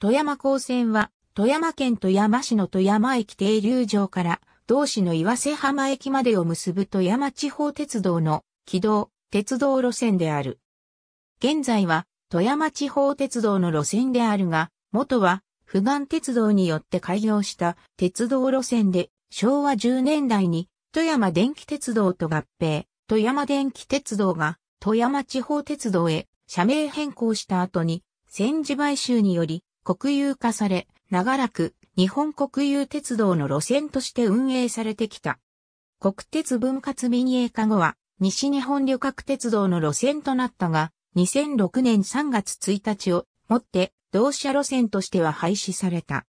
富山高線は、富山県富山市の富山駅停留場から、同市の岩瀬浜駅までを結ぶ富山地方鉄道の軌道、鉄道路線である。現在は富山地方鉄道の路線であるが、元は富岸鉄道によって開業した鉄道路線で昭和10年代に富山電気鉄道と合併、富山電気鉄道が富山地方鉄道へ社名変更した後に戦時買収により国有化され、長らく日本国有鉄道の路線として運営されてきた。国鉄分割民営化後は、西日本旅客鉄道の路線となったが、2006年3月1日をもって同社路線としては廃止された。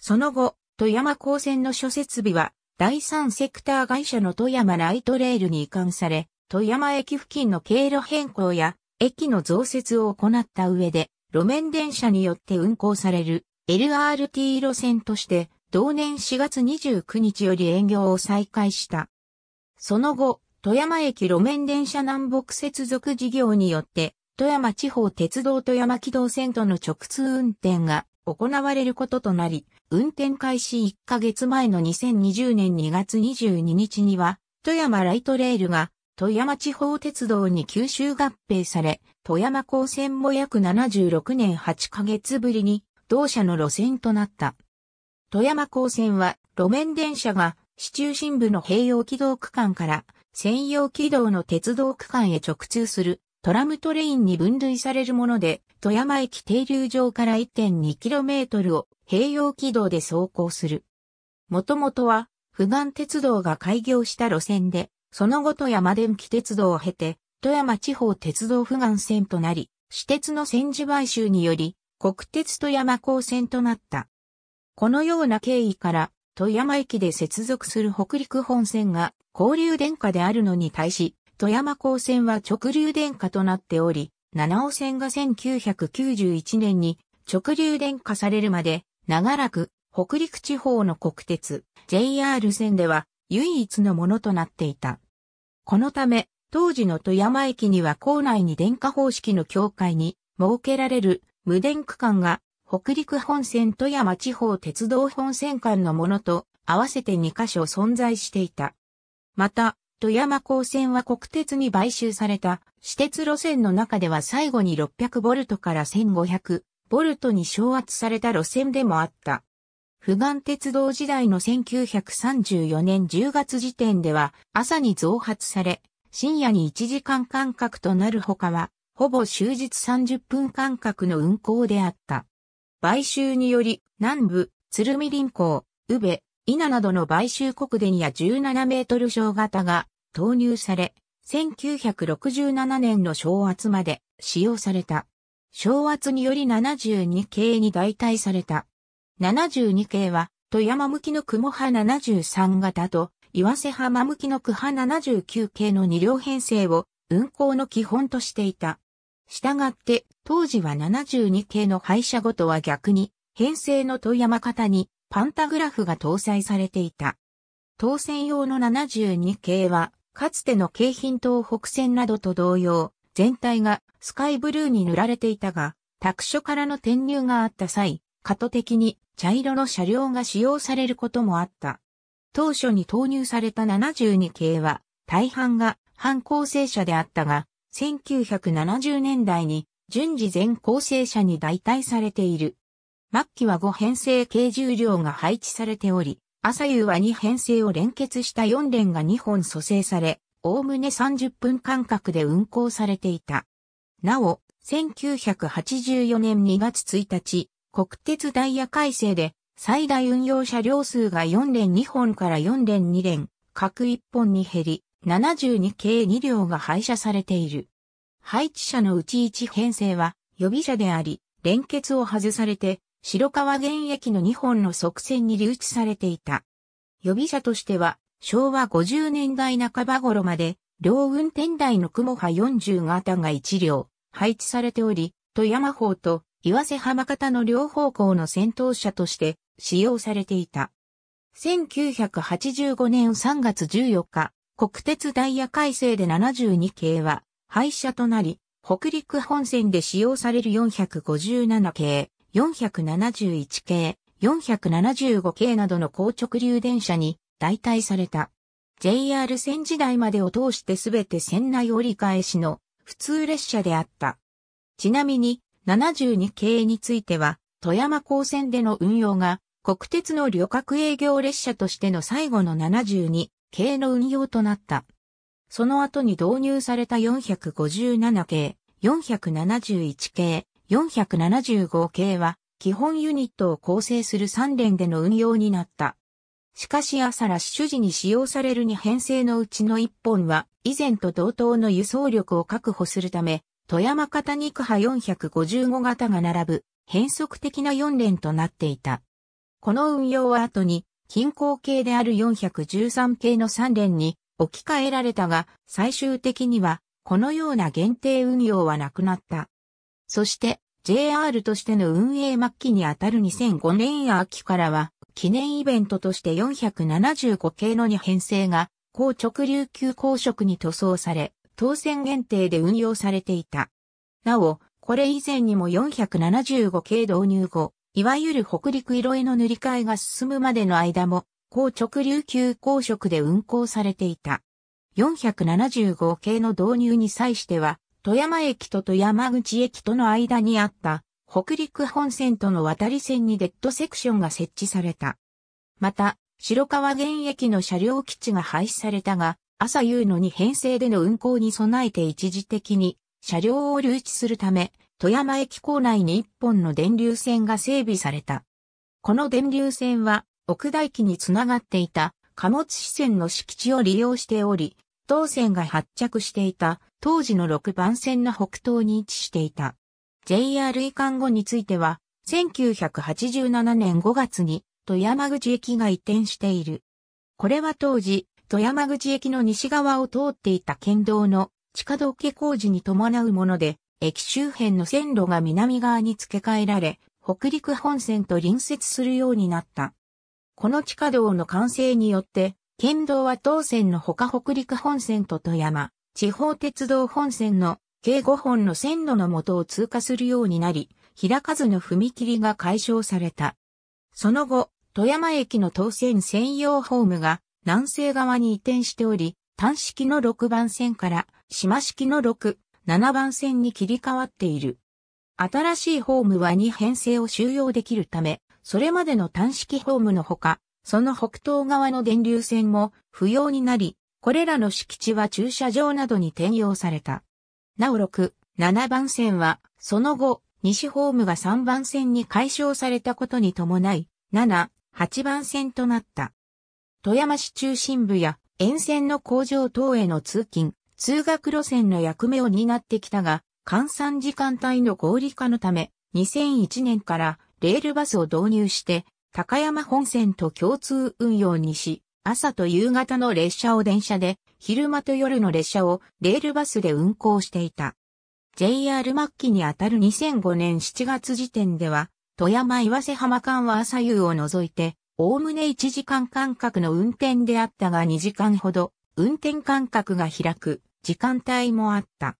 その後、富山高専の諸設備は、第三セクター会社の富山ライトレールに移管され、富山駅付近の経路変更や、駅の増設を行った上で、路面電車によって運行される LRT 路線として同年4月29日より営業を再開した。その後、富山駅路面電車南北接続事業によって、富山地方鉄道富山軌道線との直通運転が行われることとなり、運転開始1ヶ月前の2020年2月22日には、富山ライトレールが富山地方鉄道に吸収合併され、富山高専も約76年8ヶ月ぶりに同社の路線となった。富山高専は路面電車が市中心部の併用軌道区間から専用軌道の鉄道区間へ直通するトラムトレインに分類されるもので、富山駅停留場から 1.2km を併用軌道で走行する。もともとは、富岸鉄道が開業した路線で、その後富山電気鉄道を経て、富山地方鉄道府岸線となり、私鉄の戦時買収により、国鉄富山港線となった。このような経緯から、富山駅で接続する北陸本線が交流電化であるのに対し、富山港線は直流電化となっており、七尾線が1991年に直流電化されるまで、長らく北陸地方の国鉄 JR 線では唯一のものとなっていた。このため、当時の富山駅には校内に電化方式の境界に設けられる無電区間が北陸本線富山地方鉄道本線間のものと合わせて2カ所存在していた。また、富山高線は国鉄に買収された私鉄路線の中では最後に600ボルトから1500ボルトに昇圧された路線でもあった。普眼鉄道時代の1934年10月時点では朝に増発され、深夜に1時間間隔となるほかは、ほぼ終日30分間隔の運行であった。買収により、南部、鶴見林港、宇部、稲などの買収国電や17メートル小型が投入され、1967年の昭圧まで使用された。昭圧により72系に代替された。72系は、富山向きの雲派73型と、岩瀬浜向きの区派79系の2両編成を運行の基本としていた。したがって、当時は72系の廃車ごとは逆に、編成の富山型にパンタグラフが搭載されていた。当選用の72系は、かつての京浜東北線などと同様、全体がスカイブルーに塗られていたが、宅所からの転入があった際、過渡的に茶色の車両が使用されることもあった。当初に投入された72系は、大半が半構成車であったが、1970年代に順次全構成車に代替されている。末期は5編成軽重量が配置されており、朝夕は2編成を連結した4連が2本蘇生され、おおむね30分間隔で運行されていた。なお、1984年2月1日、国鉄ダイヤ改正で、最大運用車両数が4連2本から4連2連、各1本に減り、72系2両が廃車されている。配置車のうち1編成は予備車であり、連結を外されて、白川原駅の2本の側線に留置されていた。予備車としては、昭和50年代半ば頃まで、両運転台の雲波40型が1両、配置されており、富山方と岩瀬浜方の両方向の戦闘車として使用されていた。1985年3月14日、国鉄ダイヤ改正で72系は廃車となり、北陸本線で使用される457系、471系、475系などの高直流電車に代替された。JR 線時代までを通してすべて線内折り返しの普通列車であった。ちなみに、72系については、富山高線での運用が、国鉄の旅客営業列車としての最後の72系の運用となった。その後に導入された457系、471系、475系は、基本ユニットを構成する3連での運用になった。しかし朝ラ主シ時に使用される2編成のうちの1本は、以前と同等の輸送力を確保するため、富山型肉区派455型が並ぶ変則的な4連となっていた。この運用は後に均衡形である413系の3連に置き換えられたが、最終的にはこのような限定運用はなくなった。そして JR としての運営末期にあたる2005年秋からは記念イベントとして475系の2編成が高直流級公職に塗装され、当選限定で運用されていた。なお、これ以前にも475系導入後、いわゆる北陸色への塗り替えが進むまでの間も、高直流級高色で運行されていた。475系の導入に際しては、富山駅と富山口駅との間にあった北陸本線との渡り線にデッドセクションが設置された。また、白川原駅の車両基地が廃止されたが、朝夕のに編成での運行に備えて一時的に車両を留置するため、富山駅構内に一本の電流線が整備された。この電流線は、奥大駅につながっていた貨物支線の敷地を利用しており、当線が発着していた当時の6番線の北東に位置していた。JR 移管後については、1987年5月に富山口駅が移転している。これは当時、富山口駅の西側を通っていた県道の地下道化工事に伴うもので、駅周辺の線路が南側に付け替えられ、北陸本線と隣接するようになった。この地下道の完成によって、県道は当線のほか北陸本線と富山、地方鉄道本線の計5本の線路の元を通過するようになり、開かずの踏切が解消された。その後、富山駅の当線専用ホームが南西側に移転しており、単式の6番線から島式の6、7番線に切り替わっている。新しいホームは2編成を収容できるため、それまでの単式ホームのほか、その北東側の電流線も不要になり、これらの敷地は駐車場などに転用された。なお6、7番線は、その後、西ホームが3番線に解消されたことに伴い、7、8番線となった。富山市中心部や沿線の工場等への通勤、通学路線の役目を担ってきたが、換算時間帯の合理化のため、2001年からレールバスを導入して、高山本線と共通運用にし、朝と夕方の列車を電車で、昼間と夜の列車をレールバスで運行していた。JR 末期にあたる2005年7月時点では、富山岩瀬浜間は朝夕を除いて、おおむね1時間間隔の運転であったが2時間ほど、運転間隔が開く時間帯もあった。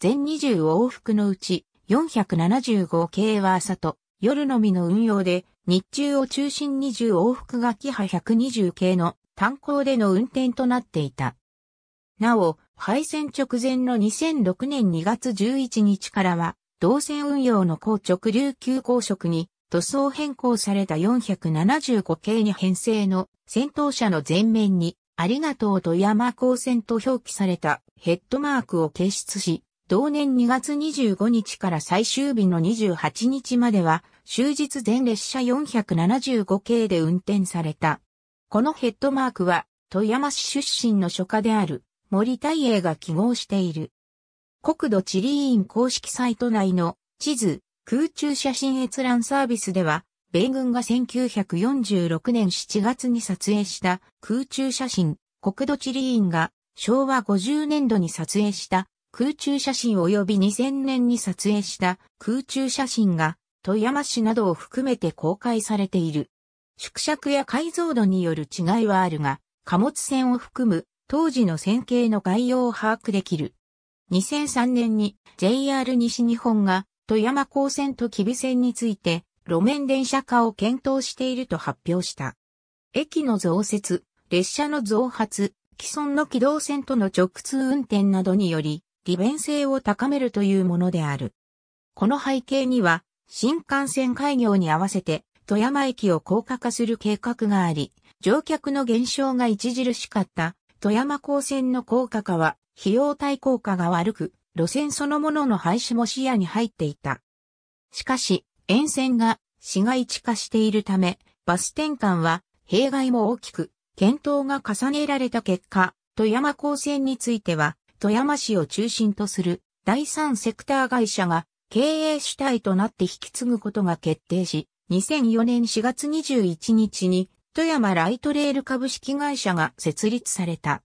全20往復のうち475系は朝と夜のみの運用で、日中を中心20往復がキハ120系の炭鉱での運転となっていた。なお、廃線直前の2006年2月11日からは、動線運用の高直流急行職に塗装変更された475系に編成の戦闘車の前面に、ありがとう富山高線と表記されたヘッドマークを掲出し、同年2月25日から最終日の28日までは、終日全列車475系で運転された。このヘッドマークは、富山市出身の書家である森大栄が記号している。国土地理院公式サイト内の地図、空中写真閲覧サービスでは、米軍が1946年7月に撮影した空中写真、国土地理院が昭和50年度に撮影した空中写真及び2000年に撮影した空中写真が富山市などを含めて公開されている。縮尺や解像度による違いはあるが、貨物船を含む当時の線形の概要を把握できる。2003年に JR 西日本が富山高線と吉備線について、路面電車化を検討していると発表した。駅の増設、列車の増発、既存の軌道線との直通運転などにより、利便性を高めるというものである。この背景には、新幹線開業に合わせて、富山駅を高架化する計画があり、乗客の減少が著しかった、富山高線の高架化は、費用対効果が悪く、路線そのものの廃止も視野に入っていた。しかし、沿線が市街地化しているため、バス転換は弊害も大きく、検討が重ねられた結果、富山高専については、富山市を中心とする第三セクター会社が経営主体となって引き継ぐことが決定し、2004年4月21日に富山ライトレール株式会社が設立された。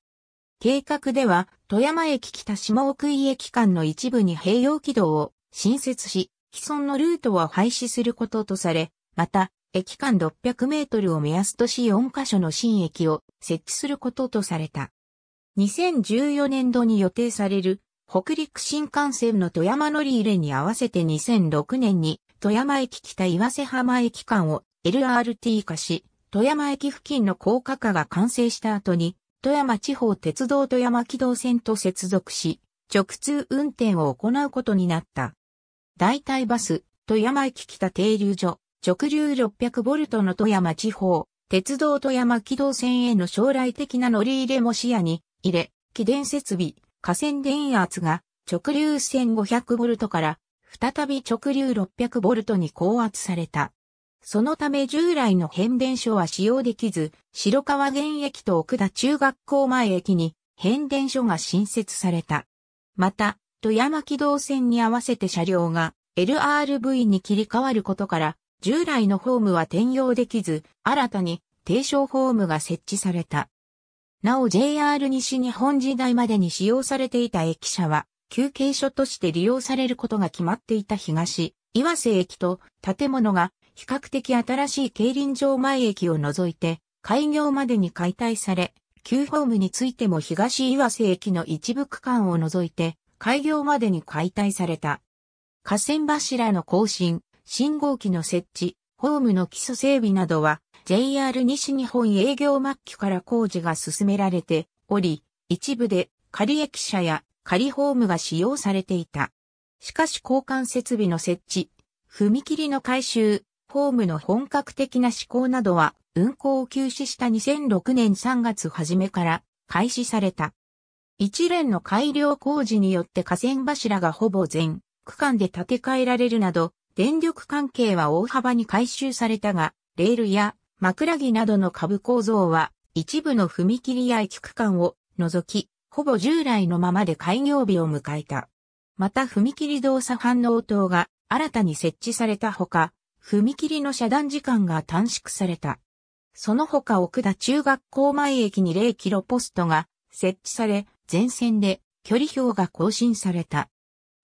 計画では、富山駅北下奥井駅間の一部に併用軌道を新設し、既存のルートは廃止することとされ、また、駅間600メートルを目安とし4カ所の新駅を設置することとされた。2014年度に予定される北陸新幹線の富山乗り入れに合わせて2006年に富山駅北岩瀬浜駅間を LRT 化し、富山駅付近の高架化が完成した後に富山地方鉄道富山軌道線と接続し、直通運転を行うことになった。代替バス、富山駅北停留所、直流600ボルトの富山地方、鉄道富山軌道線への将来的な乗り入れも視野に入れ、起電設備、河川電圧が直流1500ボルトから再び直流600ボルトに高圧された。そのため従来の変電所は使用できず、白川現駅と奥田中学校前駅に変電所が新設された。また、富山機道線に合わせて車両が LRV に切り替わることから、従来のホームは転用できず、新たに低床ホームが設置された。なお JR 西日本時代までに使用されていた駅舎は、休憩所として利用されることが決まっていた東、岩瀬駅と建物が比較的新しい競輪場前駅を除いて、開業までに解体され、旧ホームについても東岩瀬駅の一部区間を除いて、開業までに解体された。河川柱の更新、信号機の設置、ホームの基礎整備などは、JR 西日本営業末期から工事が進められており、一部で仮駅舎や仮ホームが使用されていた。しかし交換設備の設置、踏切の改修、ホームの本格的な施行などは運行を休止した2006年3月初めから開始された。一連の改良工事によって河川柱がほぼ全区間で建て替えられるなど、電力関係は大幅に改修されたが、レールや枕木などの株構造は一部の踏切や駅区間を除き、ほぼ従来のままで開業日を迎えた。また踏切動作反応灯が新たに設置されたほか、踏切の遮断時間が短縮された。その他奥田中学校前駅に0キロポストが設置され、全線で距離表が更新された。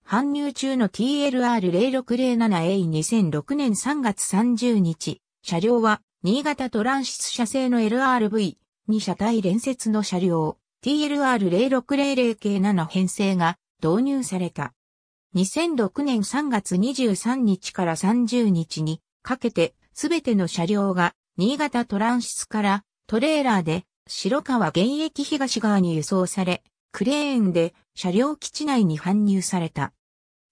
搬入中の TLR0607A2006 年3月30日、車両は新潟トランシス社製の LRV、2車体連接の車両、TLR0600 系7編成が導入された。2006年3月23日から30日にかけてすべての車両が新潟トランシスからトレーラーで白川現役東側に輸送され、クレーンで車両基地内に搬入された。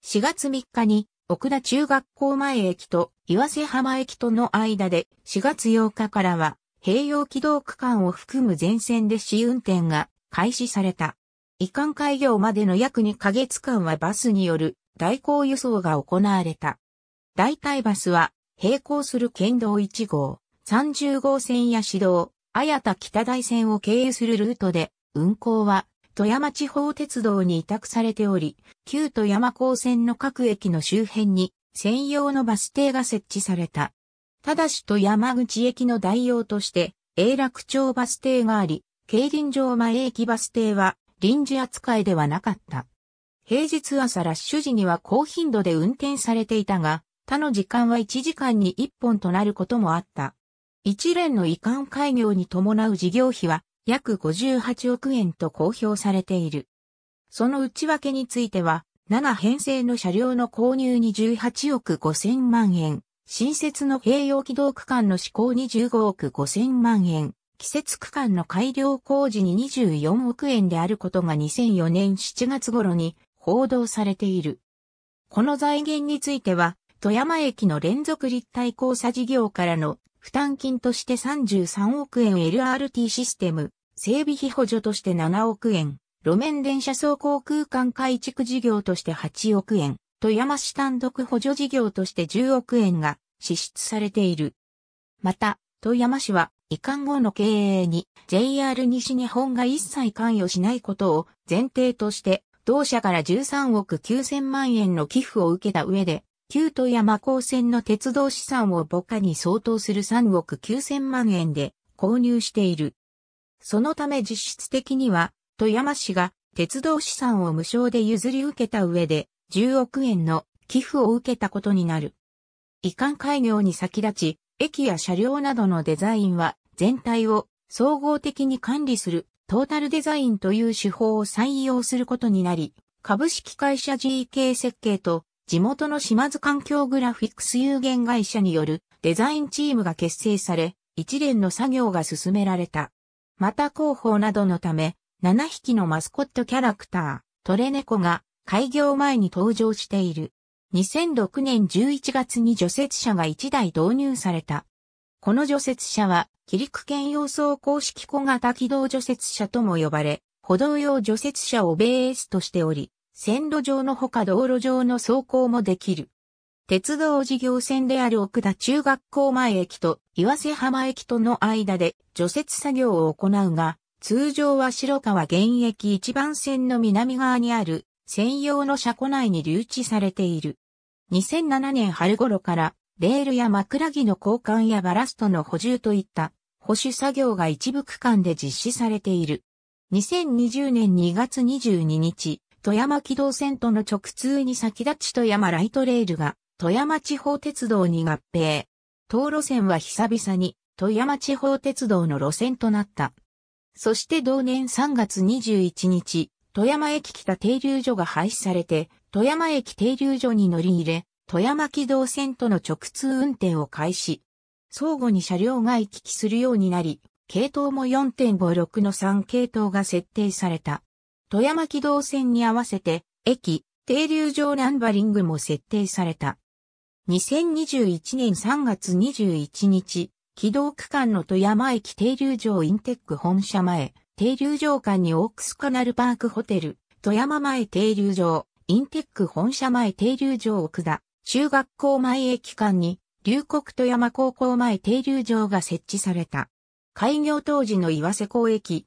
4月3日に奥田中学校前駅と岩瀬浜駅との間で4月8日からは併用軌道区間を含む全線で試運転が開始された。移管開業までの約2ヶ月間はバスによる代行輸送が行われた。代替バスは、並行する県道1号、30号線や市道、綾田北大線を経由するルートで、運行は、富山地方鉄道に委託されており、旧富山高線の各駅の周辺に専用のバス停が設置された。ただし富山口駅の代用として、永楽町バス停があり、競輪場前駅バス停は臨時扱いではなかった。平日朝ラッシュ時には高頻度で運転されていたが、他の時間は1時間に1本となることもあった。一連の移管開業に伴う事業費は約58億円と公表されている。その内訳については、7編成の車両の購入に18億5千万円、新設の併用軌道区間の施行に15億5千万円、季節区間の改良工事に24億円であることが2004年7月頃に報道されている。この財源については、富山駅の連続立体交差事業からの負担金として33億円 LRT システム、整備費補助として7億円、路面電車走行空間改築事業として8億円、富山市単独補助事業として10億円が支出されている。また、富山市は移管後の経営に JR 西日本が一切関与しないことを前提として、同社から13億9000万円の寄付を受けた上で、旧都山高線の鉄道資産を母価に相当する3億9000万円で購入している。そのため実質的には、富山市が鉄道資産を無償で譲り受けた上で、10億円の寄付を受けたことになる。移管開業に先立ち、駅や車両などのデザインは全体を総合的に管理するトータルデザインという手法を採用することになり、株式会社 GK 設計と地元の島津環境グラフィックス有限会社によるデザインチームが結成され、一連の作業が進められた。また広報などのため、7匹のマスコットキャラクター、トレネコが開業前に登場している。2006年11月に除雪車が1台導入された。この除雪車は起陸兼用走行式小型機動除雪車とも呼ばれ、歩道用除雪車をベースとしており、線路上のほか道路上の走行もできる。鉄道事業線である奥田中学校前駅と岩瀬浜駅との間で除雪作業を行うが、通常は白川現役一番線の南側にある専用の車庫内に留置されている。2007年春頃からレールや枕木の交換やバラストの補充といった保守作業が一部区間で実施されている。2020年2月22日、富山機動線との直通に先立ち富山ライトレールが富山地方鉄道に合併。東路線は久々に富山地方鉄道の路線となった。そして同年3月21日、富山駅北停留所が廃止されて、富山駅停留所に乗り入れ、富山機動線との直通運転を開始。相互に車両が行き来するようになり、系統も4.56の3系統が設定された。富山軌道線に合わせて、駅、停留場ナンバリングも設定された。2021年3月21日、軌道区間の富山駅停留場インテック本社前、停留場間にオークスカナルパークホテル、富山前停留場、インテック本社前停留場奥田、中学校前駅間に龍谷富山高校前停留場が設置された。開業当時の岩瀬港駅。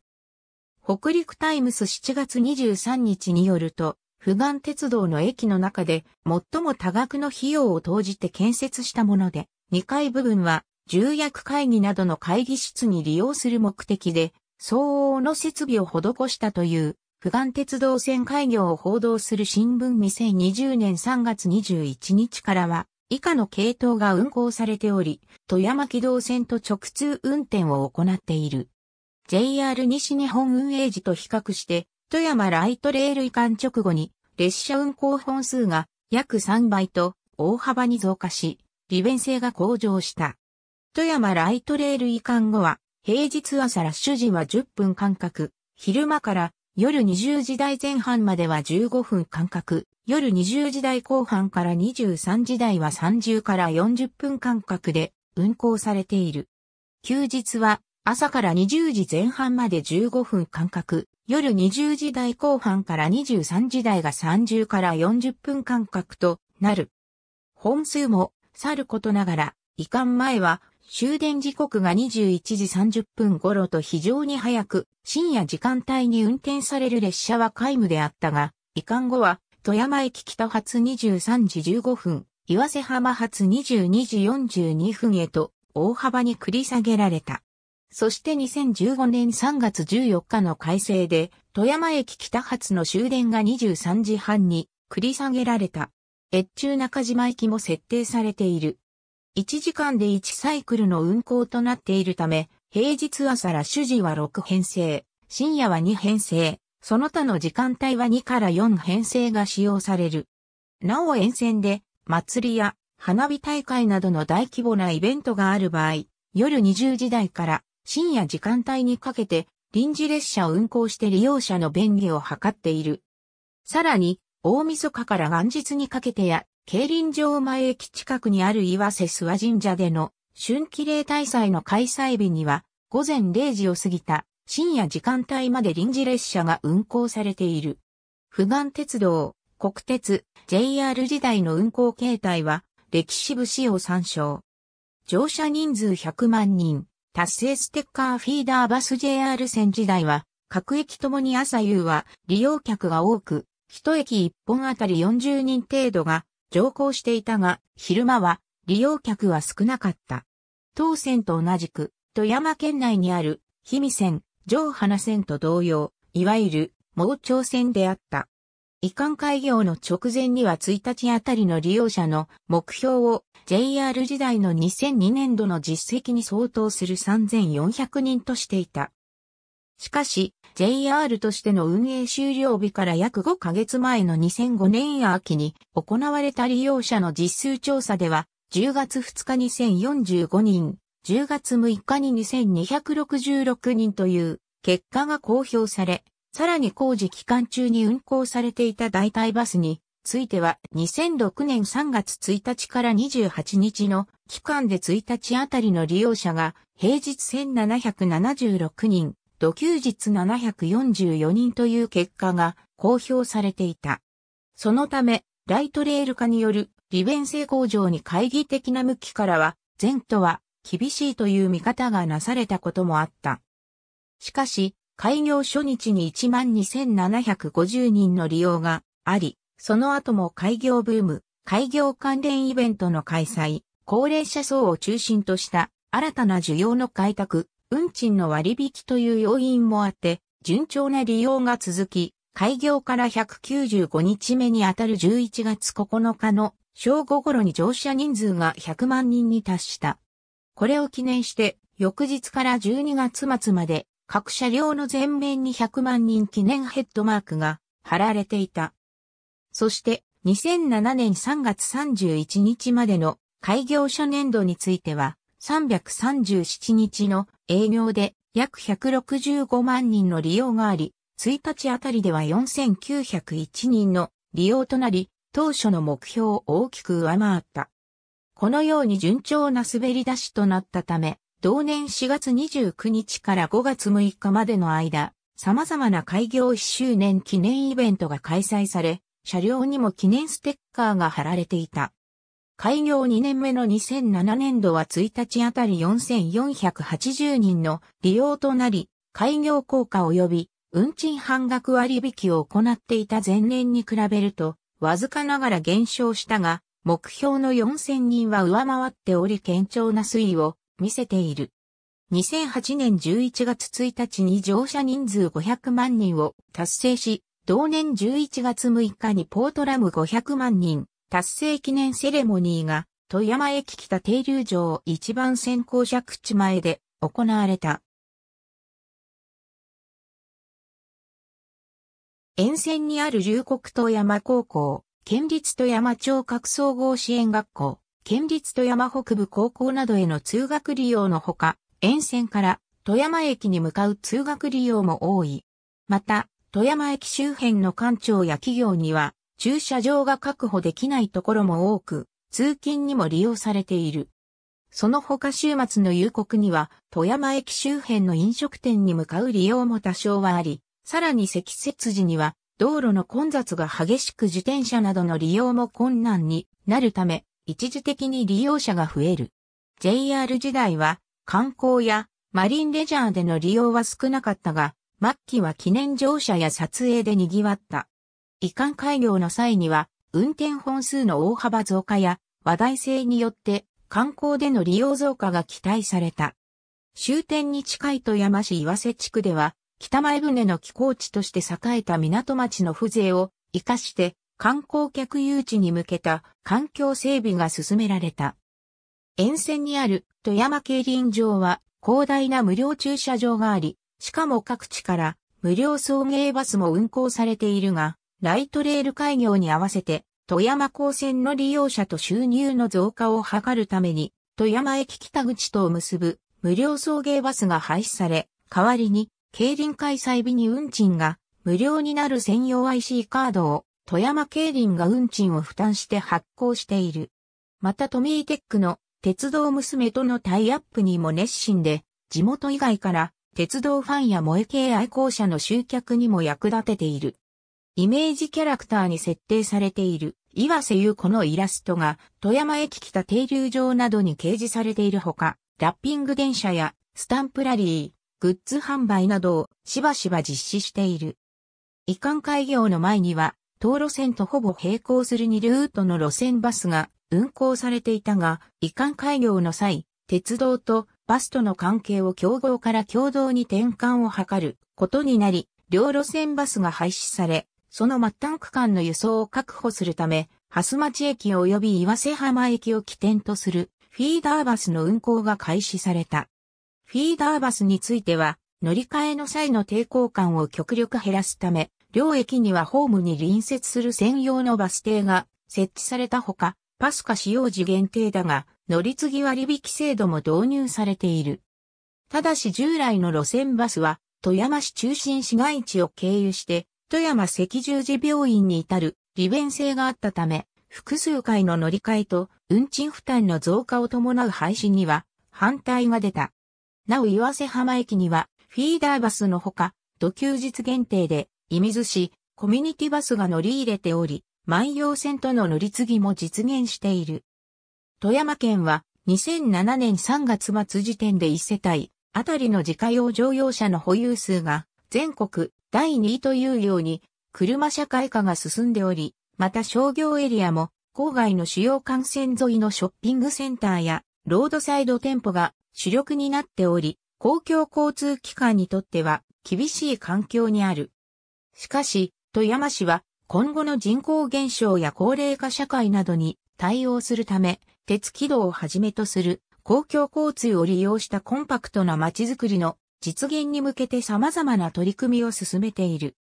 北陸タイムス7月23日によると、富岸鉄道の駅の中で最も多額の費用を投じて建設したもので、2階部分は重役会議などの会議室に利用する目的で、相応の設備を施したという、富岸鉄道線開業を報道する新聞2020年3月21日からは、以下の系統が運行されており、富山機動線と直通運転を行っている。JR 西日本運営時と比較して、富山ライトレール移管直後に列車運行本数が約3倍と大幅に増加し、利便性が向上した。富山ライトレール移管後は、平日朝ラッシュ時は10分間隔、昼間から夜20時台前半までは15分間隔、夜20時台後半から23時台は30から40分間隔で運行されている。休日は朝から20時前半まで15分間隔、夜20時台後半から23時台が30から40分間隔となる。本数もさることながら、移管前は終電時刻が21時30分頃と非常に早く、深夜時間帯に運転される列車は皆無であったが、移管後は富山駅北発23時15分、岩瀬浜発22時42分へと大幅に繰り下げられた。そして2015年3月14日の改正で、富山駅北発の終電が23時半に繰り下げられた。越中中島駅も設定されている。1時間で1サイクルの運行となっているため、平日朝ら主時は6編成、深夜は2編成、その他の時間帯は2から4編成が使用される。なお沿線で、祭りや花火大会などの大規模なイベントがある場合、夜20時台から深夜時間帯にかけて臨時列車を運行して利用者の便宜を図っている。さらに、大晦日から元日にかけてや、競輪場前駅近くにある岩瀬諏訪神社での春季例大祭の開催日には、午前0時を過ぎた深夜時間帯まで臨時列車が運行されている。富岸鉄道、国鉄、JR 時代の運行形態は、歴史部史を参照。乗車人数100万人、達成ステッカーフィーダーバス JR 線時代は、各駅ともに朝夕は利用客が多く、一駅一本あたり40人程度が乗降していたが、昼間は利用客は少なかった。当線と同じく、富山県内にある氷見線、上花線と同様、いわゆる盲腸戦であった。移管開業の直前には1日あたりの利用者の目標を JR 時代の2002年度の実績に相当する3400人としていた。しかし、JR としての運営終了日から約5ヶ月前の2005年秋に行われた利用者の実数調査では、10月2日に1045人、10月6日に2266人という結果が公表され、さらに工事期間中に運行されていた代替バスについては2006年3月1日から28日の期間で1日あたりの利用者が平日1776人、土休日744人という結果が公表されていた。そのため、ライトレール化による利便性向上に懐疑的な向きからは、前途は厳しいという見方がなされたこともあった。しかし、開業初日に12,750人の利用があり、その後も開業ブーム、開業関連イベントの開催、高齢者層を中心とした新たな需要の開拓、運賃の割引という要因もあって、順調な利用が続き、開業から195日目にあたる11月9日の正午頃に乗車人数が100万人に達した。これを記念して、翌日から12月末まで、各車両の前面に100万人記念ヘッドマークが貼られていた。そして、2007年3月31日までの開業者年度については、337日の営業で約165万人の利用があり、1日あたりでは4901人の利用となり、当初の目標を大きく上回った。このように順調な滑り出しとなったため、同年4月29日から5月6日までの間、様々な開業1周年記念イベントが開催され、車両にも記念ステッカーが貼られていた。開業2年目の2007年度は1日あたり4480人の利用となり、開業効果及び運賃半額割引を行っていた前年に比べると、わずかながら減少したが、目標の4000人は上回っており堅調な推移を見せている。2008年11月1日に乗車人数500万人を達成し、同年11月6日にポートラム500万人達成記念セレモニーが富山駅北停留場一番線行車口前で行われた。沿線にある龍谷富山高校、県立富山町各総合支援学校、県立富山北部高校などへの通学利用のほか、沿線から富山駅に向かう通学利用も多い。また、富山駅周辺の官庁や企業には駐車場が確保できないところも多く、通勤にも利用されている。その他週末の夕刻には富山駅周辺の飲食店に向かう利用も多少はあり、さらに積雪時には道路の混雑が激しく自転車などの利用も困難になるため、一時的に利用者が増える。JR 時代は観光やマリンレジャーでの利用は少なかったが、末期は記念乗車や撮影で賑わった。移管開業の際には、運転本数の大幅増加や話題性によって観光での利用増加が期待された。終点に近い富山市岩瀬地区では、北前船の寄港地として栄えた港町の風情を活かして観光客誘致に向けた環境整備が進められた。沿線にある富山競輪場は広大な無料駐車場があり、しかも各地から無料送迎バスも運行されているが、ライトレール開業に合わせて富山港線の利用者と収入の増加を図るために、富山駅北口とを結ぶ無料送迎バスが廃止され、代わりに競輪開催日に運賃が無料になる専用 IC カードを富山競輪が運賃を負担して発行している。またトミーテックの鉄道娘とのタイアップにも熱心で、地元以外から鉄道ファンや萌え系愛好者の集客にも役立てている。イメージキャラクターに設定されている岩瀬優子のイラストが富山駅北停留場などに掲示されているほか、ラッピング電車やスタンプラリー、グッズ販売などをしばしば実施している。移管開業の前には、道路線とほぼ並行する2ルートの路線バスが運行されていたが、移管開業の際、鉄道とバスとの関係を競合から共同に転換を図ることになり、両路線バスが廃止され、その末端区間の輸送を確保するため、蓮町駅及び岩瀬浜駅を起点とするフィーダーバスの運行が開始された。フィーダーバスについては、乗り換えの際の抵抗感を極力減らすため、両駅にはホームに隣接する専用のバス停が設置されたほか、パスカ使用時限定だが、乗り継ぎ割引制度も導入されている。ただし従来の路線バスは、富山市中心市街地を経由して、富山赤十字病院に至る利便性があったため、複数回の乗り換えと運賃負担の増加を伴う廃止には反対が出た。なお岩瀬浜駅には、フィーダーバスのほか、土休日限定で、射水市、コミュニティバスが乗り入れており、万葉線との乗り継ぎも実現している。富山県は、2007年3月末時点で1世帯、あたりの自家用乗用車の保有数が、全国第2位というように、車社会化が進んでおり、また商業エリアも、郊外の主要幹線沿いのショッピングセンターや、ロードサイド店舗が主力になっており、公共交通機関にとっては厳しい環境にある。しかし、富山市は今後の人口減少や高齢化社会などに対応するため、鉄軌道をはじめとする公共交通を利用したコンパクトな街づくりの実現に向けて様々な取り組みを進めている。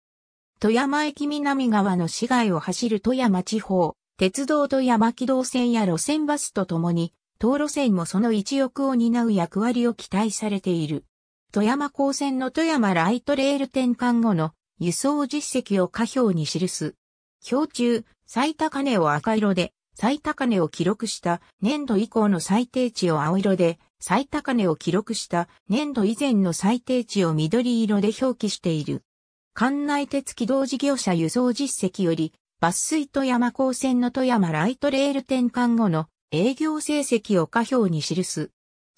富山駅南側の市街を走る富山地方、鉄道富山軌道線や路線バスとともに、道路線もその一翼を担う役割を期待されている。富山高専の富山ライトレール転換後の輸送実績を下表に記す。表中、最高値を赤色で、最高値を記録した年度以降の最低値を青色で、最高値を記録した年度以前の最低値を緑色で表記している。館内鉄軌道事業者輸送実績より、抜粋富山高専の富山ライトレール転換後の営業成績を下表に記す。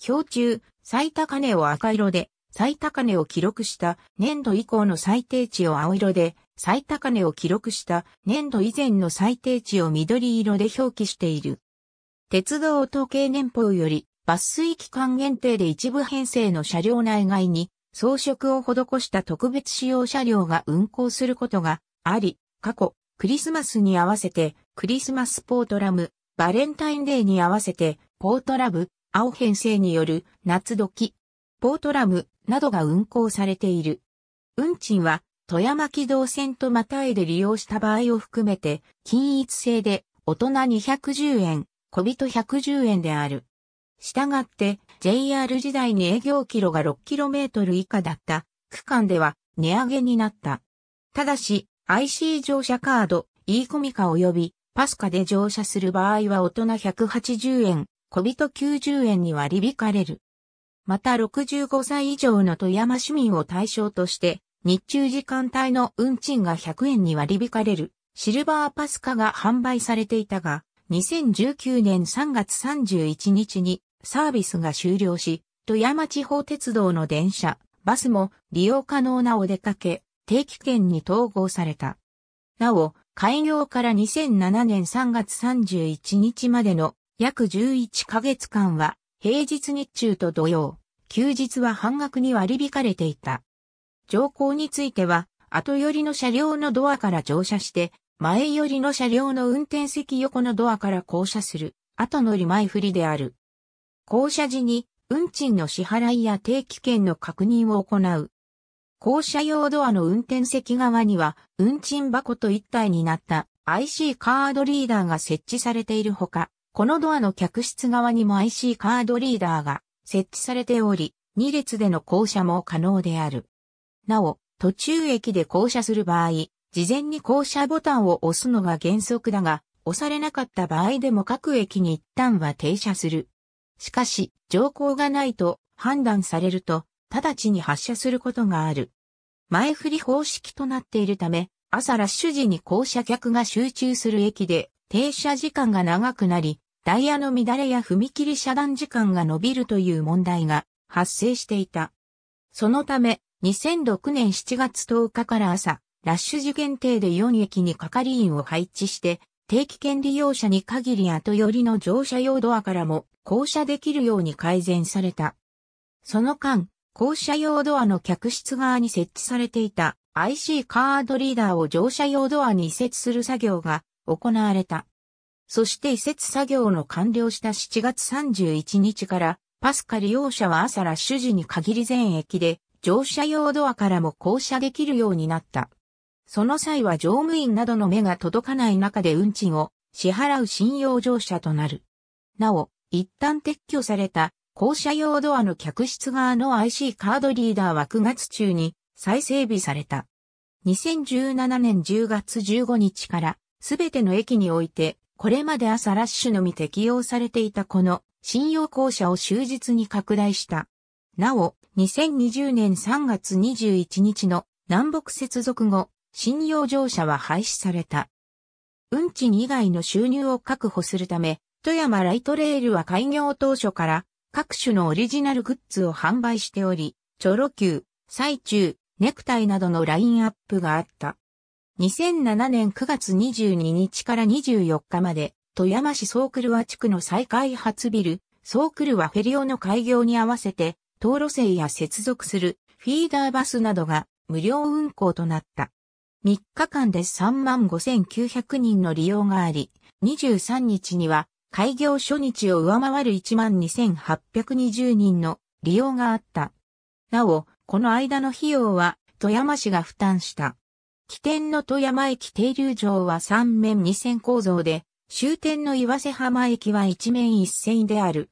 表中、最高値を赤色で、最高値を記録した年度以降の最低値を青色で、最高値を記録した年度以前の最低値を緑色で表記している。鉄道統計年報より、抜粋期間限定で一部編成の車両内外に装飾を施した特別仕様車両が運行することがあり、過去、クリスマスに合わせてクリスマスポートラム、バレンタインデーに合わせて、ポートラブ、青編成による夏時、ポートラムなどが運行されている。運賃は、富山機動線とまたいで利用した場合を含めて、均一性で、大人210円、小人110円である。したがって、JR 時代に営業キロが 6km 以下だった区間では値上げになった。ただし、IC 乗車カード、e コミカ及びパスカで乗車する場合は大人180円、小人90円に割り引かれる。また65歳以上の富山市民を対象として、日中時間帯の運賃が100円に割り引かれる、シルバーパスカが販売されていたが、2019年3月31日にサービスが終了し、富山地方鉄道の電車、バスも利用可能なお出かけ、定期券に統合された。なお、開業から2007年3月31日までの約11ヶ月間は平日日中と土曜、休日は半額に割り引かれていた。乗降については、後寄りの車両のドアから乗車して、前寄りの車両の運転席横のドアから降車する、後乗り前振りである。降車時に、運賃の支払いや定期券の確認を行う。校舎用ドアの運転席側には、運賃箱と一体になった IC カードリーダーが設置されているほか、このドアの客室側にも IC カードリーダーが設置されており、2列での降車も可能である。なお、途中駅で降車する場合、事前に降車ボタンを押すのが原則だが、押されなかった場合でも各駅に一旦は停車する。しかし、乗降がないと判断されると、直ちに発射することがある。前振り方式となっているため、朝ラッシュ時に降車客が集中する駅で停車時間が長くなり、ダイヤの乱れや踏切遮断時間が伸びるという問題が発生していた。そのため、2006年7月10日から朝、ラッシュ時限定で4駅に係員を配置して、定期券利用者に限り後寄りの乗車用ドアからも降車できるように改善された。その間、降車用ドアの客室側に設置されていた IC カードリーダーを乗車用ドアに移設する作業が行われた。そして移設作業の完了した7月31日からパスカ利用者は朝ラッシュ時に限り全駅で乗車用ドアからも降車できるようになった。その際は乗務員などの目が届かない中で運賃を支払う信用乗車となる。なお、一旦撤去された校舎用ドアの客室側の IC カードリーダーは9月中に再整備された。2017年10月15日からすべての駅において、これまで朝ラッシュのみ適用されていたこの信用校舎を終日に拡大した。なお、2020年3月21日の南北接続後、信用乗車は廃止された。運賃以外の収入を確保するため、富山ライトレールは開業当初から各種のオリジナルグッズを販売しており、チョロ Q、最中、ネクタイなどのラインアップがあった。2007年9月22日から24日まで、富山市ソークルワ地区の再開発ビル、ソークルワフェリオの開業に合わせて、道路線や接続するフィーダーバスなどが無料運行となった。3日間で35,900人の利用があり、23日には開業初日を上回る12,820人の利用があった。なお、この間の費用は富山市が負担した。起点の富山駅停留場は3面2線構造で、終点の岩瀬浜駅は1面1線である。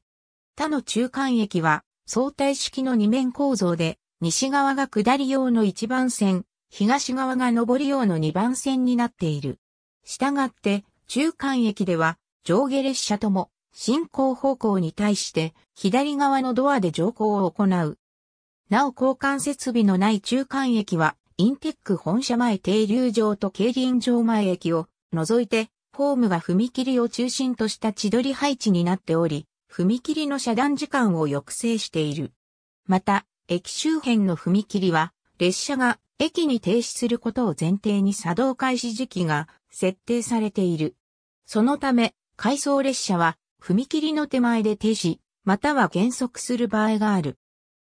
他の中間駅は相対式の2面構造で、西側が下り用の1番線、東側が上り用の2番線になっている。したがって、中間駅では上下列車とも進行方向に対して左側のドアで乗降を行う。なお交換設備のない中間駅はインテック本社前停留場と競輪場前駅を除いてホームが踏切を中心とした地取り配置になっており、踏切の遮断時間を抑制している。また、駅周辺の踏切は、列車が駅に停止することを前提に作動開始時期が設定されている。そのため、回送列車は踏切の手前で停止、または減速する場合がある。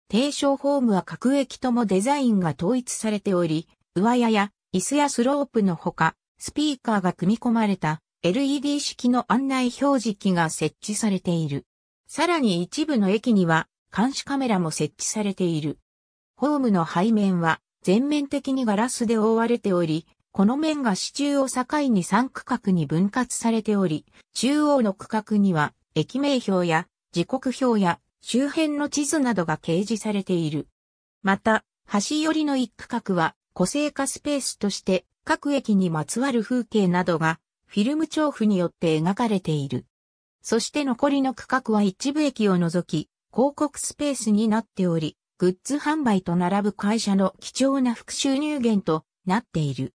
低床ホームは各駅ともデザインが統一されており、上屋や椅子やスロープのほか、スピーカーが組み込まれた LED 式の案内表示機が設置されている。さらに一部の駅には監視カメラも設置されている。ホームの背面は全面的にガラスで覆われており、この面が市中を境に3区画に分割されており、中央の区画には駅名表や時刻表や周辺の地図などが掲示されている。また、橋寄りの一区画は個性化スペースとして各駅にまつわる風景などがフィルム調布によって描かれている。そして残りの区画は一部駅を除き広告スペースになっており、グッズ販売と並ぶ会社の貴重な副収入源となっている。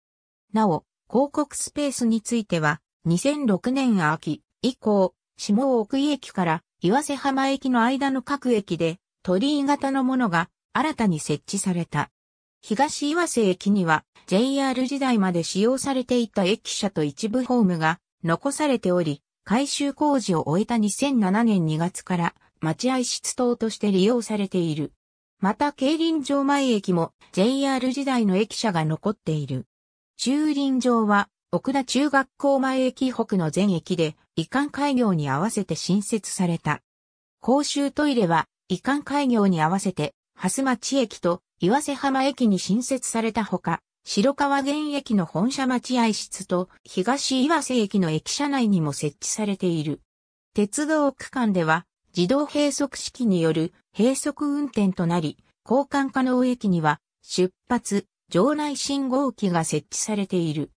なお、広告スペースについては、2006年秋以降、下奥井駅から岩瀬浜駅の間の各駅で鳥居型のものが新たに設置された。東岩瀬駅には JR 時代まで使用されていた駅舎と一部ホームが残されており、改修工事を終えた2007年2月から待合室等として利用されている。また競輪場前駅も JR 時代の駅舎が残っている。駐輪場は、奥田中学校前駅北の全駅で、移管開業に合わせて新設された。公衆トイレは、移管開業に合わせて、蓮町駅と岩瀬浜駅に新設されたほか、白川原駅の本社待合室と東岩瀬駅の駅舎内にも設置されている。鉄道区間では、自動閉塞式による閉塞運転となり、交換可能駅には、出発、場内信号機が設置されている。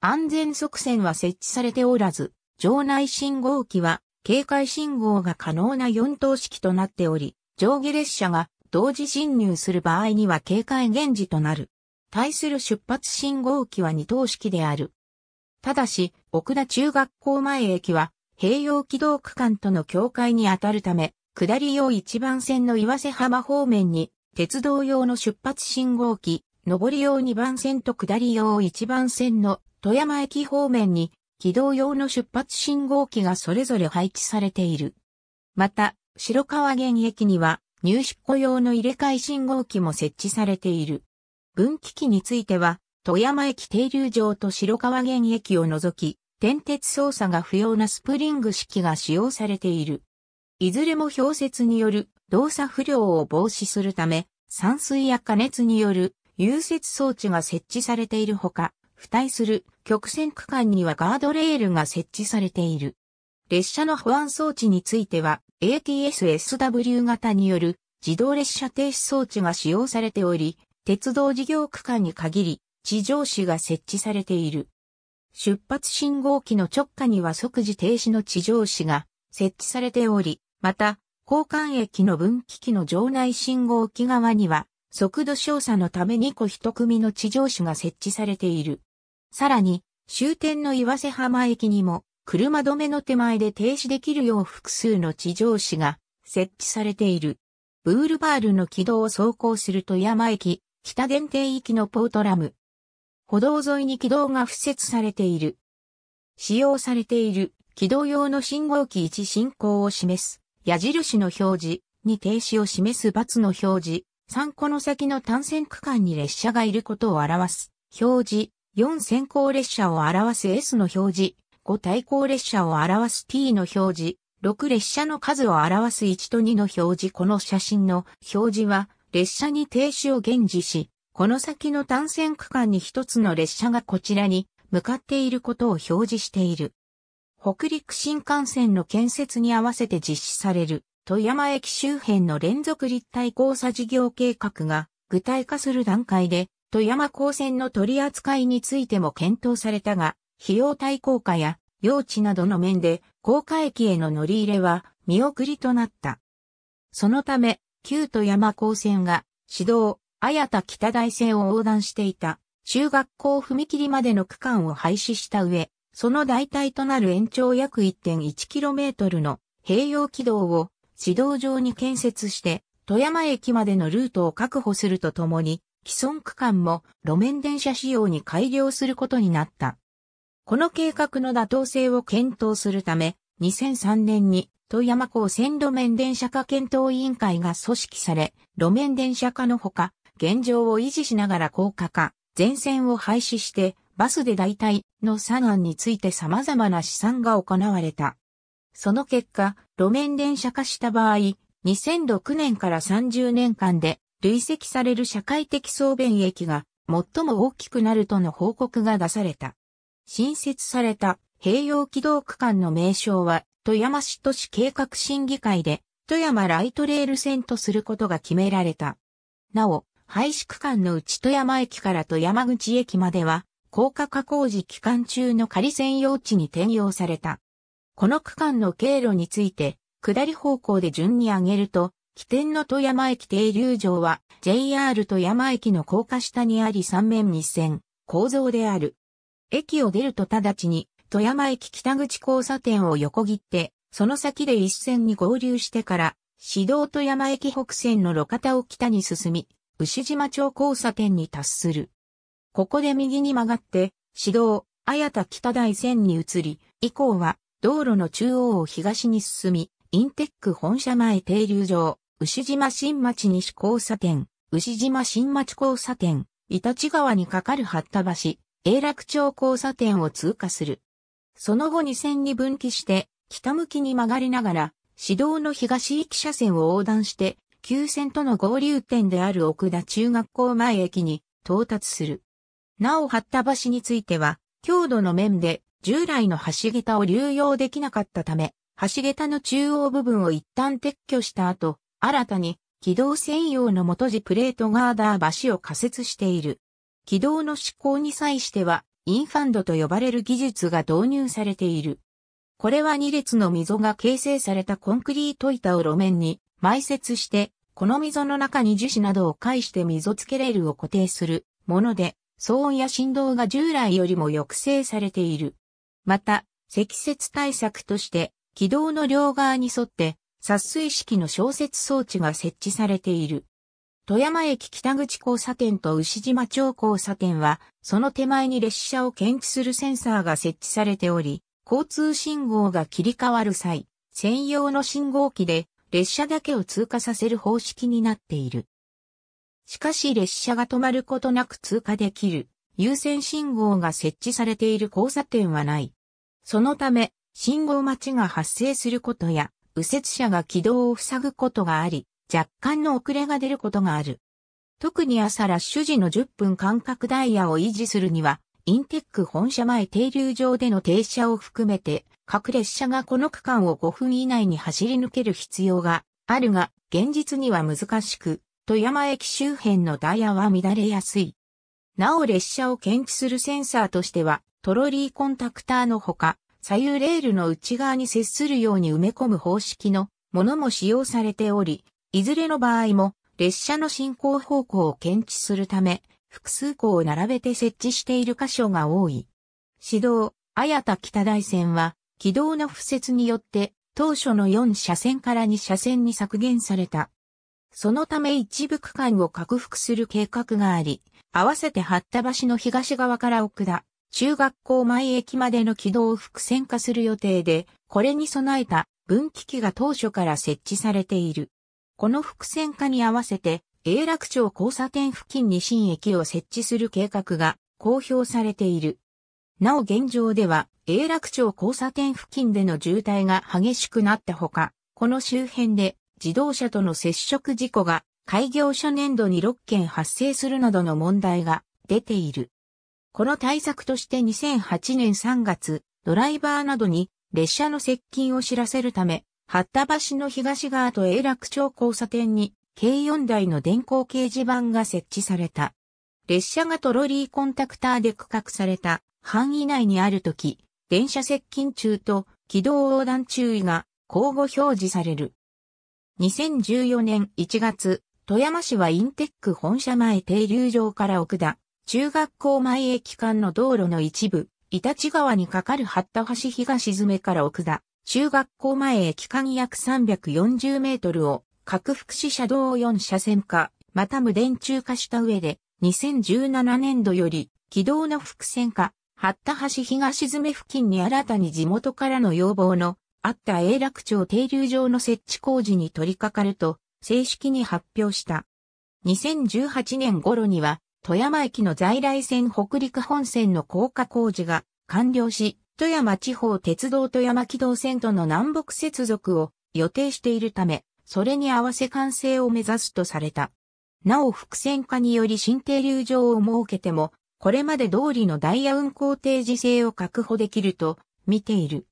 安全側線は設置されておらず、場内信号機は警戒信号が可能な4等式となっており、上下列車が同時進入する場合には警戒現時となる。対する出発信号機は2等式である。ただし、奥田中学校前駅は、併用軌道区間との境界にあたるため、下り用一番線の岩瀬浜方面に、鉄道用の出発信号機上り用2番線と下り用1番線の富山駅方面に軌道用の出発信号機がそれぞれ配置されている。また、白川原駅には入出庫用の入れ替え信号機も設置されている。分岐器については、富山駅停留場と白川原駅を除き、点鉄操作が不要なスプリング式が使用されている。いずれも氷雪による動作不良を防止するため、散水や加熱による融雪装置が設置されているほか、付帯する曲線区間にはガードレールが設置されている。列車の保安装置については ATSSW 型による自動列車停止装置が使用されており、鉄道事業区間に限り地上紙が設置されている。出発信号機の直下には即時停止の地上紙が設置されており、また、交換駅の分岐器の場内信号機側には速度照査のため2個1組の地上種が設置されている。さらに、終点の岩瀬浜駅にも、車止めの手前で停止できるよう複数の地上紙が設置されている。ブールバールの軌道を走行すると山駅、北限定域のポートラム。歩道沿いに軌道が付設されている。使用されている軌道用の信号機1進行を示す矢印の表示に停止を示す×の表示3個の先の単線区間に列車がいることを表す、表示、4先行列車を表す S の表示、5対向列車を表す T の表示、6列車の数を表す1と2の表示この写真の表示は列車に停止を現示し、この先の単線区間に一つの列車がこちらに向かっていることを表示している。北陸新幹線の建設に合わせて実施される富山駅周辺の連続立体交差事業計画が具体化する段階で、富山高専の取り扱いについても検討されたが、費用対効果や用地などの面で、高架駅への乗り入れは見送りとなった。そのため、旧富山高専が、指導、綾田北大線を横断していた、中学校踏切までの区間を廃止した上、その代替となる延長約 1.1km の併用軌道を自動上に建設して、富山駅までのルートを確保するとともに、既存区間も路面電車仕様に改良することになった。この計画の妥当性を検討するため、2003年に富山港線路面電車化検討委員会が組織され、路面電車化のほか、現状を維持しながら高架化、全線を廃止して、バスで代替の3案について様々な試算が行われた。その結果、路面電車化した場合、2006年から30年間で累積される社会的総便益が最も大きくなるとの報告が出された。新設された併用軌道区間の名称は富山市都市計画審議会で富山ライトレール線とすることが決められた。なお、廃止区間のうち富山駅から富山口駅までは高架化工事期間中の仮専用地に転用された。この区間の経路について、下り方向で順に上げると、起点の富山駅停留場は JR 富山駅の高架下にあり三面二線構造である。駅を出ると直ちに富山駅北口交差点を横切って、その先で一線に合流してから、市道富山駅北線の路肩を北に進み、牛島町交差点に達する。ここで右に曲がって、市道、綾田北大線に移り、以降は道路の中央を東に進み、インテック本社前停留場、牛島新町西交差点、牛島新町交差点、伊達川に架かる八田橋、永楽町交差点を通過する。その後2線に分岐して、北向きに曲がりながら、市道の東行き車線を横断して、急線との合流点である奥田中学校前駅に到達する。なお、八田橋については、強度の面で従来の橋桁を流用できなかったため、橋桁の中央部分を一旦撤去した後、新たに軌道専用の元地プレートガーダー橋を仮設している。軌道の施行に際しては、インファンドと呼ばれる技術が導入されている。これは2列の溝が形成されたコンクリート板を路面に埋設して、この溝の中に樹脂などを介して溝付けレールを固定するもので、騒音や振動が従来よりも抑制されている。また、積雪対策として、軌道の両側に沿って、殺水式の消雪装置が設置されている。富山駅北口交差点と牛島町交差点は、その手前に列車を検知するセンサーが設置されており、交通信号が切り替わる際、専用の信号機で列車だけを通過させる方式になっている。しかし列車が止まることなく通過できる優先信号が設置されている交差点はない。そのため、信号待ちが発生することや、右折車が軌道を塞ぐことがあり、若干の遅れが出ることがある。特に朝ラッシュ時の10分間隔ダイヤを維持するには、インテック本社前停留場での停車を含めて、各列車がこの区間を5分以内に走り抜ける必要があるが、現実には難しく、富山駅周辺のダイヤは乱れやすい。なお列車を検知するセンサーとしては、トロリーコンタクターのほか、左右レールの内側に接するように埋め込む方式のものも使用されており、いずれの場合も列車の進行方向を検知するため、複数個を並べて設置している箇所が多い。指導、綾田北大線は、軌道の付設によって、当初の4車線から2車線に削減された。そのため一部区間を拡幅する計画があり、合わせて八田橋の東側から奥田、中学校前駅までの軌道を複線化する予定で、これに備えた分岐器が当初から設置されている。この複線化に合わせて、永楽町交差点付近に新駅を設置する計画が公表されている。なお現状では、永楽町交差点付近での渋滞が激しくなったほか、この周辺で自動車との接触事故が開業初年度に6件発生するなどの問題が出ている。この対策として2008年3月、ドライバーなどに列車の接近を知らせるため、八田橋の東側と永楽町交差点に計4台の電光掲示板が設置された。列車がトロリーコンタクターで区画された範囲内にあるとき、電車接近中と軌道横断注意が交互表示される。2014年1月、富山市はインテック本社前停留場から奥田、中学校前駅間の道路の一部、伊達川に架かる八田橋東詰から奥田、中学校前駅間約340メートルを、各福祉車道4車線化、また無電柱化した上で、2017年度より、軌道の伏線化、八田橋東詰付近に新たに地元からの要望の、あった永楽町停留場の設置工事に取り掛かると、正式に発表した。2018年頃には、富山駅の在来線北陸本線の高架工事が完了し、富山地方鉄道富山軌道線との南北接続を予定しているため、それに合わせ完成を目指すとされた。なお伏線化により新停留場を設けても、これまで通りのダイヤ運行定時制を確保できると見ている。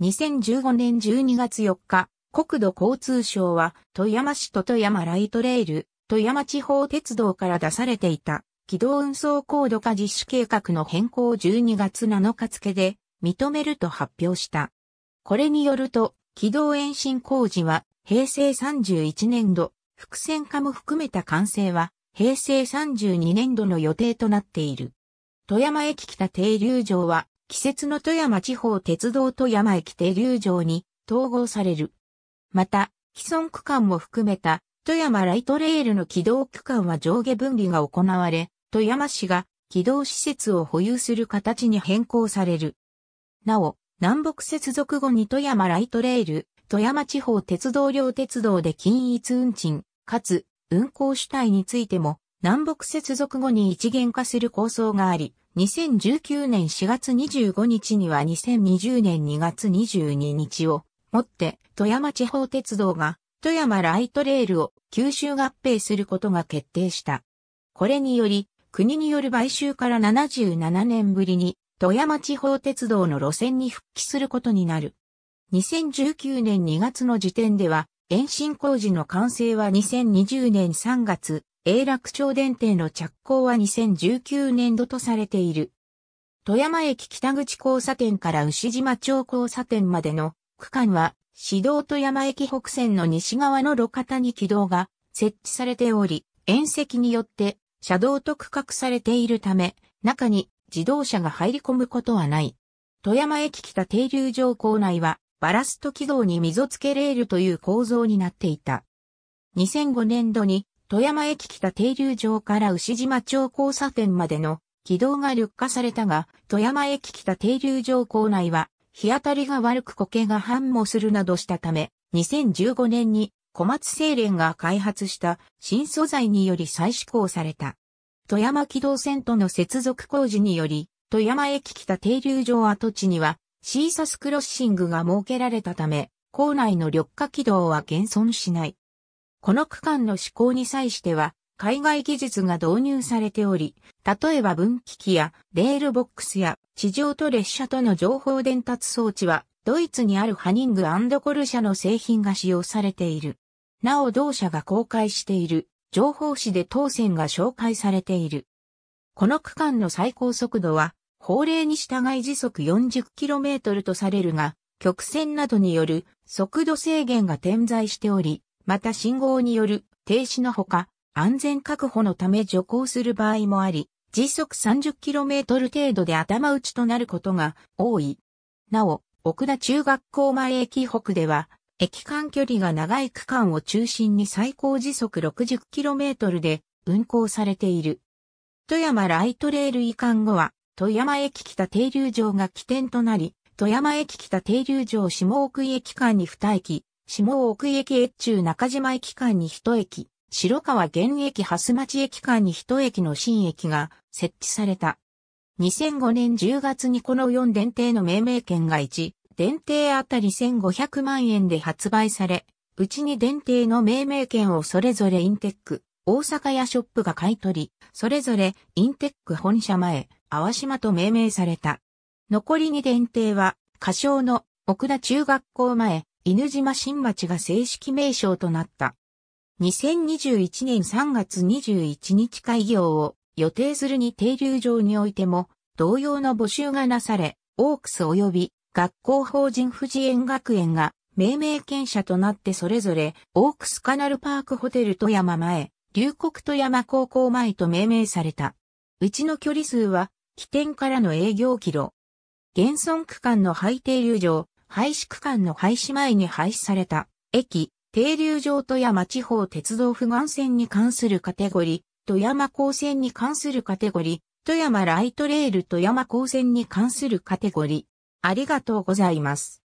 2015年12月4日、国土交通省は富山市と富山ライトレール富山地方鉄道から出されていた、軌道運送高度化実施計画の変更を12月7日付で認めると発表した。これによると、軌道延伸工事は平成31年度、複線化も含めた完成は平成32年度の予定となっている。富山駅北停留場は、季節の富山地方鉄道富山駅停留場に統合される。また、既存区間も含めた富山ライトレールの軌道区間は上下分離が行われ、富山市が軌道施設を保有する形に変更される。なお、南北接続後に富山ライトレール、富山地方鉄道両鉄道で均一運賃、かつ運行主体についても、南北接続後に一元化する構想があり、2019年4月25日には2020年2月22日をもって富山地方鉄道が富山ライトレールを吸収合併することが決定した。これにより、国による買収から77年ぶりに、富山地方鉄道の路線に復帰することになる。2019年2月の時点では、延伸工事の完成は2020年3月、永楽町電停の着工は2019年度とされている。富山駅北口交差点から牛島町交差点までの区間は市道と山駅北線の西側の路肩に軌道が設置されており、縁石によって車道と区画されているため、中に自動車が入り込むことはない。富山駅北停留場構内はバラスト軌道に溝付けレールという構造になっていた。2005年度に富山駅北停留場から牛島町交差点までの軌道が緑化されたが、富山駅北停留場構内は日当たりが悪く苔が繁茂するなどしたため、2015年に小松製錬が開発した新素材により再施行された。富山機動線との接続工事により、富山駅北停留場跡地にはシーサスクロッシングが設けられたため、構内の緑化軌道は現存しない。この区間の施行に際しては、海外技術が導入されており、例えば分岐器やレールボックスや地上と列車との情報伝達装置は、ドイツにあるハニングコル社の製品が使用されている。なお同社が公開している情報誌で当線が紹介されている。この区間の最高速度は、法令に従い時速 40km とされるが、曲線などによる速度制限が点在しており、また信号による停止のほか、安全確保のため徐行する場合もあり、時速 30km 程度で頭打ちとなることが多い。なお、奥田中学校前駅北では、駅間距離が長い区間を中心に最高時速 60km で運行されている。富山ライトレール移管後は、富山駅北停留場が起点となり、富山駅北停留場下奥駅間に2駅、下奥駅越中中島駅間に1駅、白川現駅蓮町駅間に一駅の新駅が設置された。2005年10月にこの4電停の命名権が1、電停あたり1500万円で発売され、うちに電停の命名権をそれぞれインテック、大阪やショップが買い取り、それぞれインテック本社前、淡島と命名された。残り2電停は、歌唱の奥田中学校前、犬島新町が正式名称となった。2021年3月21日開業を予定するに停留場においても同様の募集がなされ、オークス及び学校法人富士園学園が命名権者となってそれぞれオークスカナルパークホテル富山前、龍谷富山高校前と命名された。うちの距離数は起点からの営業キロ。現存区間の廃停留場、廃止区間の廃止前に廃止された駅、停留場富山地方鉄道不岸線に関するカテゴリー、富山高専に関するカテゴリー、富山ライトレール富山高専に関するカテゴリー。ありがとうございます。